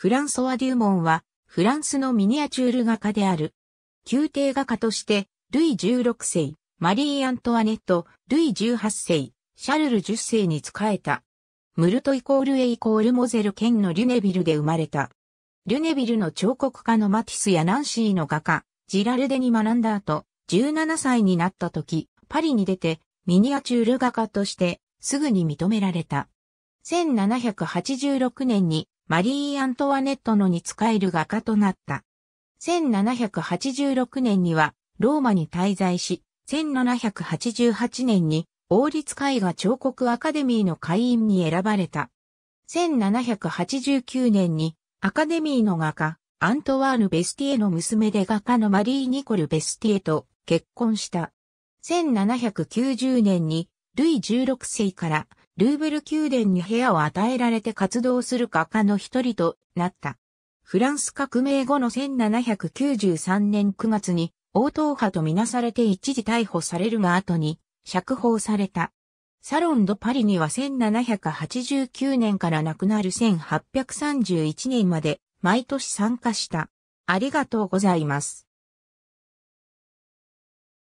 フランソワ・デューモンは、フランスのミニアチュール画家である。宮廷画家として、ルイ16世、マリー・アントワネット、ルイ18世、シャルル10世に仕えた。ムルトイコールエイコールモゼル県のリュネビルで生まれた。リュネビルの彫刻家のマティスやナンシーの画家、ジラルデに学んだ後、17歳になった時、パリに出て、ミニアチュール画家として、すぐに認められた。1786年にマリー・アントワネットのに使える画家となった。1786年にはローマに滞在し、1788年に王立絵画彫刻アカデミーの会員に選ばれた。1789年にアカデミーの画家、アントワーヌ・ベスティエの娘で画家のマリー・ニコル・ベスティエと結婚した。1790年にルイ16世からルーブル宮殿に部屋を与えられて活動する画家の一人となった。フランス革命後の1793年9月に、応答派とみなされて一時逮捕されるが後に、釈放された。サロン・ド・パリには1789年から亡くなる1831年まで毎年参加した。ありがとうございます。